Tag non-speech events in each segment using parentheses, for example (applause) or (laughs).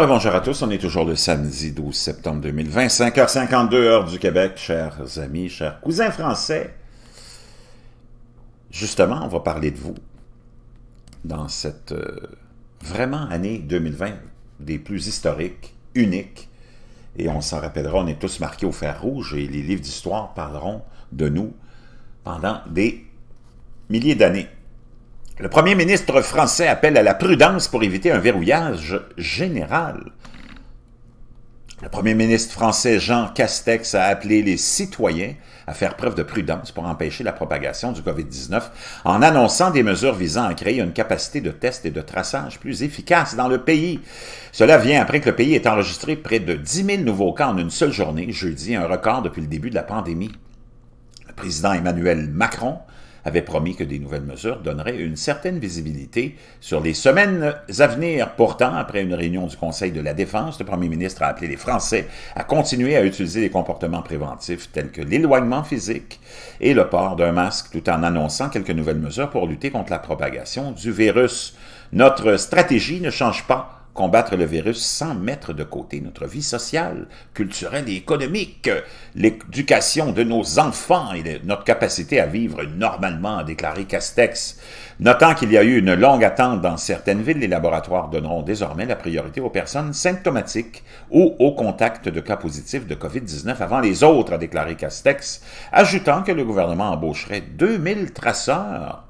bonjour à tous, on est toujours le samedi 12 septembre 2020, 5h52 heures du Québec, chers amis, chers cousins français. Justement, on va parler de vous dans cette euh, vraiment année 2020 des plus historiques, uniques, et on s'en rappellera, on est tous marqués au fer rouge, et les livres d'histoire parleront de nous pendant des milliers d'années. Le premier ministre français appelle à la prudence pour éviter un verrouillage général. Le premier ministre français Jean Castex a appelé les citoyens à faire preuve de prudence pour empêcher la propagation du COVID-19 en annonçant des mesures visant à créer une capacité de test et de traçage plus efficace dans le pays. Cela vient après que le pays ait enregistré près de 10 000 nouveaux cas en une seule journée, jeudi, un record depuis le début de la pandémie. Le président Emmanuel Macron avait promis que des nouvelles mesures donneraient une certaine visibilité sur les semaines à venir. Pourtant, après une réunion du Conseil de la Défense, le premier ministre a appelé les Français à continuer à utiliser des comportements préventifs tels que l'éloignement physique et le port d'un masque tout en annonçant quelques nouvelles mesures pour lutter contre la propagation du virus. Notre stratégie ne change pas combattre le virus sans mettre de côté notre vie sociale, culturelle et économique, l'éducation de nos enfants et notre capacité à vivre normalement, a déclaré Castex. Notant qu'il y a eu une longue attente dans certaines villes, les laboratoires donneront désormais la priorité aux personnes symptomatiques ou au contact de cas positifs de COVID-19 avant les autres, a déclaré Castex, ajoutant que le gouvernement embaucherait 2000 traceurs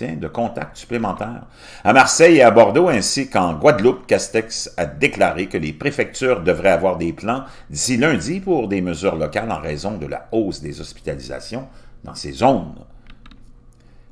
de contacts supplémentaires. À Marseille et à Bordeaux, ainsi qu'en Guadeloupe, Castex a déclaré que les préfectures devraient avoir des plans d'ici lundi pour des mesures locales en raison de la hausse des hospitalisations dans ces zones.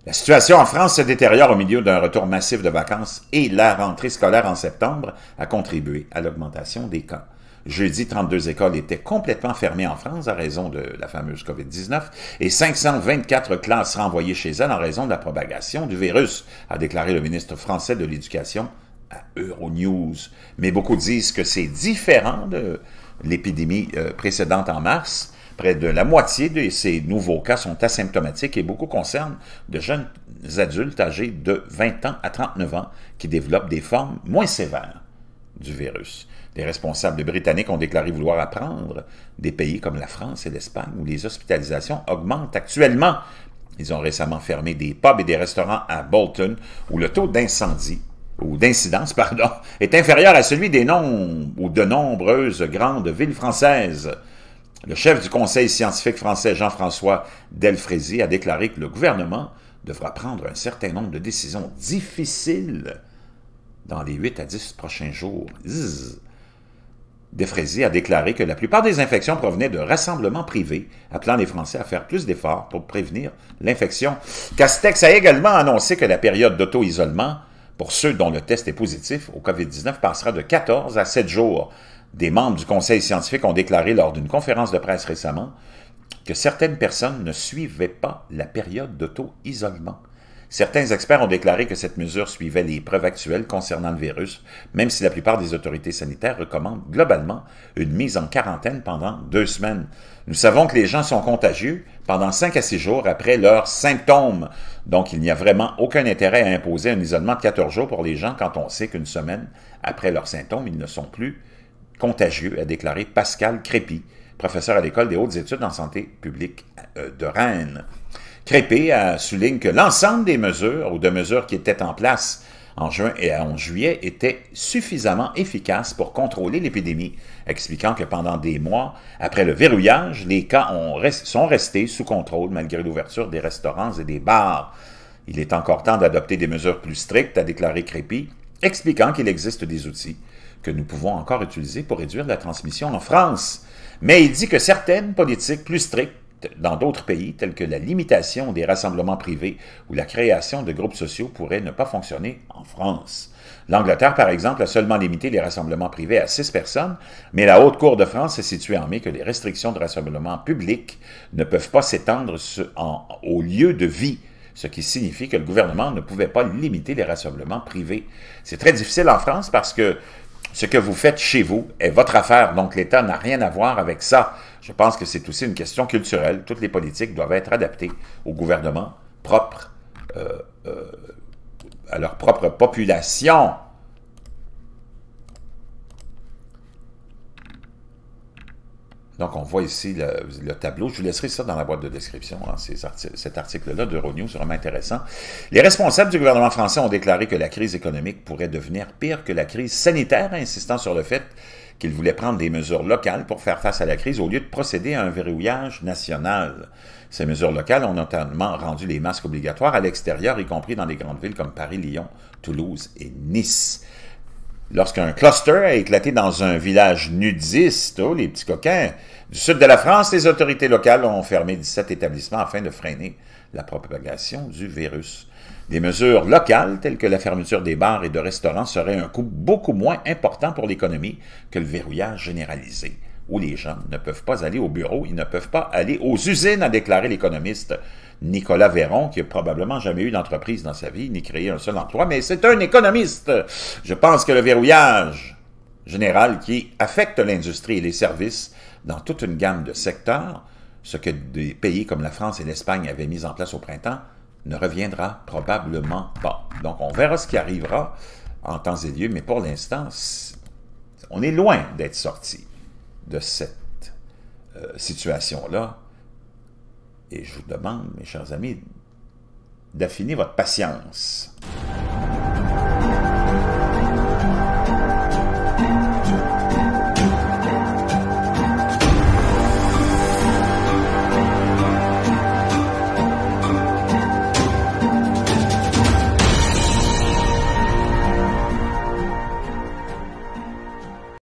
La situation en France se détériore au milieu d'un retour massif de vacances et la rentrée scolaire en septembre a contribué à l'augmentation des cas. Jeudi, 32 écoles étaient complètement fermées en France à raison de la fameuse COVID-19 et 524 classes renvoyées chez elles en raison de la propagation du virus, a déclaré le ministre français de l'Éducation à Euronews. Mais beaucoup disent que c'est différent de l'épidémie euh, précédente en mars. Près de la moitié de ces nouveaux cas sont asymptomatiques et beaucoup concernent de jeunes adultes âgés de 20 ans à 39 ans qui développent des formes moins sévères du virus. Les responsables britanniques ont déclaré vouloir apprendre des pays comme la France et l'Espagne où les hospitalisations augmentent actuellement. Ils ont récemment fermé des pubs et des restaurants à Bolton où le taux d'incendie ou d'incidence, (laughs) pardon, est inférieur à celui des nombres ou de nombreuses grandes villes françaises. Le chef du Conseil scientifique français Jean-François Delfrézy a déclaré que le gouvernement devra prendre un certain nombre de décisions difficiles dans les 8 à 10 prochains jours. Defraizy a déclaré que la plupart des infections provenaient de rassemblements privés, appelant les Français à faire plus d'efforts pour prévenir l'infection. Castex a également annoncé que la période d'auto-isolement pour ceux dont le test est positif au COVID-19 passera de 14 à 7 jours. Des membres du Conseil scientifique ont déclaré lors d'une conférence de presse récemment que certaines personnes ne suivaient pas la période d'auto-isolement. Certains experts ont déclaré que cette mesure suivait les preuves actuelles concernant le virus, même si la plupart des autorités sanitaires recommandent globalement une mise en quarantaine pendant deux semaines. Nous savons que les gens sont contagieux pendant cinq à six jours après leurs symptômes, donc il n'y a vraiment aucun intérêt à imposer un isolement de 14 jours pour les gens quand on sait qu'une semaine après leurs symptômes, ils ne sont plus contagieux, a déclaré Pascal Crépy, professeur à l'École des hautes études en santé publique euh, de Rennes. Crépy souligne que l'ensemble des mesures ou de mesures qui étaient en place en juin et en juillet étaient suffisamment efficaces pour contrôler l'épidémie, expliquant que pendant des mois, après le verrouillage, les cas ont sont restés sous contrôle malgré l'ouverture des restaurants et des bars. Il est encore temps d'adopter des mesures plus strictes, a déclaré Crépy, expliquant qu'il existe des outils que nous pouvons encore utiliser pour réduire la transmission en France. Mais il dit que certaines politiques plus strictes dans d'autres pays, tels que la limitation des rassemblements privés ou la création de groupes sociaux, pourrait ne pas fonctionner en France. L'Angleterre, par exemple, a seulement limité les rassemblements privés à six personnes, mais la Haute Cour de France s'est située en mai que les restrictions de rassemblement public ne peuvent pas s'étendre au lieu de vie ce qui signifie que le gouvernement ne pouvait pas limiter les rassemblements privés. C'est très difficile en France parce que ce que vous faites chez vous est votre affaire, donc l'État n'a rien à voir avec ça. Je pense que c'est aussi une question culturelle. Toutes les politiques doivent être adaptées au gouvernement propre, euh, euh, à leur propre population. Donc, on voit ici le, tableau. Je vous laisserai ça dans la boîte de description, hein, cet article-là d'Euronews, vraiment intéressant. Les responsables du gouvernement français ont déclaré que la crise économique pourrait devenir pire que la crise sanitaire, insistant sur le fait qu'ils voulaient prendre des mesures locales pour faire face à la crise au lieu de procéder à un verrouillage national. Ces mesures locales ont notamment rendu les masques obligatoires à l'extérieur, y compris dans les grandes villes comme Paris, Lyon, Toulouse et Nice. Lorsqu'un cluster a éclaté dans un village nudiste, oh, les petits coquins, du sud de la France, les autorités locales ont fermé 17 établissements afin de freiner la propagation du virus. Des mesures locales, telles que la fermeture des bars et de restaurants, seraient un coût beaucoup moins important pour l'économie que le verrouillage généralisé, où les gens ne peuvent pas aller au bureau, ils ne peuvent pas aller aux usines, a déclaré l'économiste Nicolas Véron, qui a probablement jamais eu d'entreprise dans sa vie, ni créé un seul emploi, mais c'est un économiste. Je pense que le verrouillage général qui affecte l'industrie et les services dans toute une gamme de secteurs, ce que des pays comme la France et l'Espagne avaient mis en place au printemps, ne reviendra probablement pas. Donc on verra ce qui arrivera en temps et lieu, mais pour l'instant, on est loin d'être sorti de cette euh, situation-là et je vous demande, mes chers amis, d'affiner votre patience.